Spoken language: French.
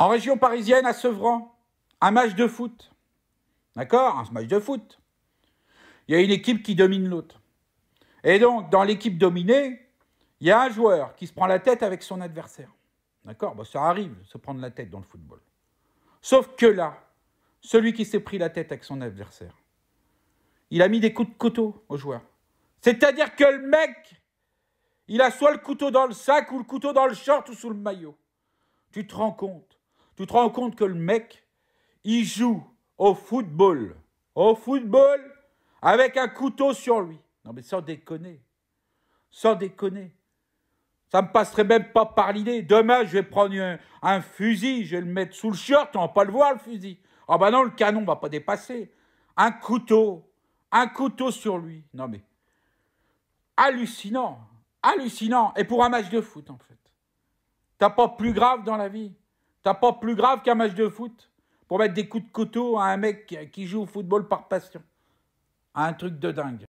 En région parisienne, à Sevran, un match de foot. D'accord Un match de foot. Il y a une équipe qui domine l'autre. Et donc, dans l'équipe dominée, il y a un joueur qui se prend la tête avec son adversaire. D'accord Ça arrive, se prendre la tête dans le football. Sauf que là, celui qui s'est pris la tête avec son adversaire, il a mis des coups de couteau au joueur. C'est-à-dire que le mec, il a soit le couteau dans le sac ou le couteau dans le short ou sous le maillot. Tu te rends compte tu te rends compte que le mec, il joue au football, au football, avec un couteau sur lui. Non mais sans déconner, sans déconner. Ça ne me passerait même pas par l'idée. Demain, je vais prendre un, fusil, je vais le mettre sous le shirt, on va pas le voir le fusil. Ah bah ben non, le canon ne va pas dépasser. Un couteau, un couteau sur lui. Non mais hallucinant, hallucinant. Et pour un match de foot en fait. T'as pas plus grave dans la vie. T'as pas plus grave qu'un match de foot pour mettre des coups de couteau à un mec qui joue au football par passion. à Un truc de dingue.